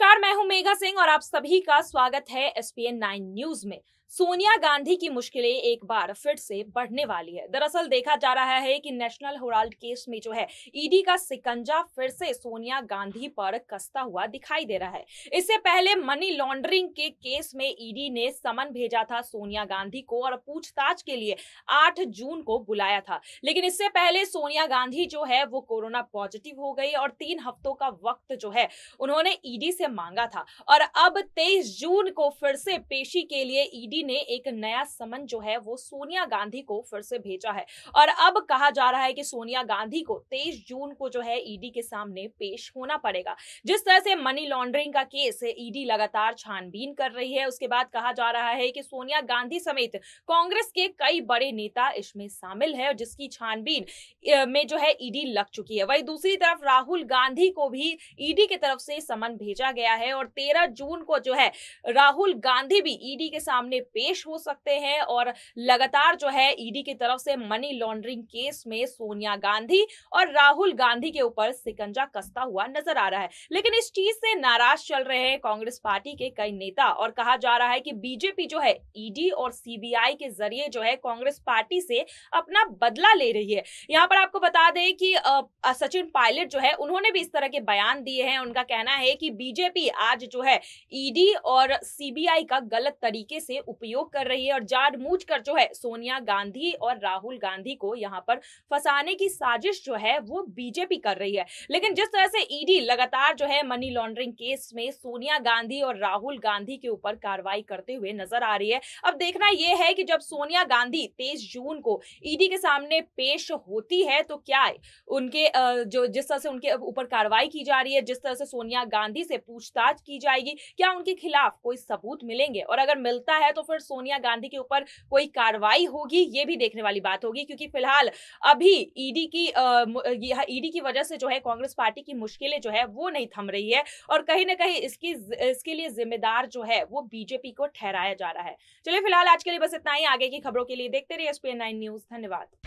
नमस्कार मैं हूं मेघा सिंह और आप सभी का स्वागत है एसपीएन नाइन न्यूज में सोनिया गांधी की मुश्किलें एक बार फिर से बढ़ने वाली है दरअसल देखा जा रहा है कि नेशनल हेराल्ड केस में जो है ईडी e का सिकंजा फिर से सोनिया गांधी पर कसता हुआ दिखाई दे रहा है इससे पहले मनी लॉन्ड्रिंग के केस में ईडी e ने समन भेजा था सोनिया गांधी को और पूछताछ के लिए 8 जून को बुलाया था लेकिन इससे पहले सोनिया गांधी जो है वो कोरोना पॉजिटिव हो गई और तीन हफ्तों का वक्त जो है उन्होंने ईडी e से से मांगा था और अब 23 जून को फिर से पेशी के लिए ईडी ने एक नया समन जो है वो सोनिया गांधी को फिर से भेजा है और अब कहा जा रहा है कि सोनिया गांधी को 23 जून को जो है ईडी के सामने पेश होना पड़ेगा जिस तरह से मनी लॉन्ड्रिंग का केस ईडी लगातार छानबीन कर रही है उसके बाद कहा जा रहा है कि सोनिया गांधी समेत कांग्रेस के कई बड़े नेता इसमें शामिल है जिसकी छानबीन में जो है ईडी लग चुकी है वही दूसरी तरफ राहुल गांधी को भी ईडी की तरफ से समन भेजा भेजा गया है और तेरह जून को जो है राहुल गांधी भी ईडी e के सामने पेश हो सकते हैं और लगातार जो है ईडी e की तरफ से मनी लॉन्ड्रिंग केस में सोनिया गांधी और राहुल गांधी के ऊपर सिकंजा कसता हुआ नजर आ रहा है लेकिन इस चीज से नाराज चल रहे हैं कांग्रेस पार्टी के कई नेता और कहा जा रहा है कि बीजेपी जो है ईडी e और सीबीआई के जरिए जो है कांग्रेस पार्टी से अपना बदला ले रही है यहां पर आपको बता दें कि सचिन पायलट जो है उन्होंने भी इस तरह के बयान दिए हैं उनका कहना है कि बीजेपी बीजेपी आज जो है ईडी और सीबीआई का गलत तरीके से उपयोग कर रही है और कर जो है सोनिया गांधी और राहुल गांधी को यहाँ पर फंसाने की साजिश जो है वो बीजेपी कर रही है लेकिन जिस तरह से ईडी लगातार जो है मनी लॉन्ड्रिंग केस में सोनिया गांधी और राहुल गांधी के ऊपर कार्रवाई करते हुए नजर आ रही है अब देखना यह है कि जब सोनिया गांधी तेईस जून को ईडी के सामने पेश होती है तो क्या है? उनके जो जिस तरह से उनके ऊपर कार्रवाई की जा रही है जिस तरह से सोनिया गांधी से पूछताछ की जाएगी क्या उनके खिलाफ कोई सबूत मिलेंगे और अगर मिलता है तो फिर सोनिया गांधी के ऊपर कोई कार्रवाई होगी ये भी देखने वाली बात होगी क्योंकि फिलहाल अभी ईडी की ईडी की वजह से जो है कांग्रेस पार्टी की मुश्किलें जो है वो नहीं थम रही है और कहीं ना कहीं इसकी इसके लिए जिम्मेदार जो है वो बीजेपी को ठहराया जा रहा है चलिए फिलहाल आज के लिए बस इतना ही आगे की खबरों के लिए देखते रहिए एसपीएन न्यूज धन्यवाद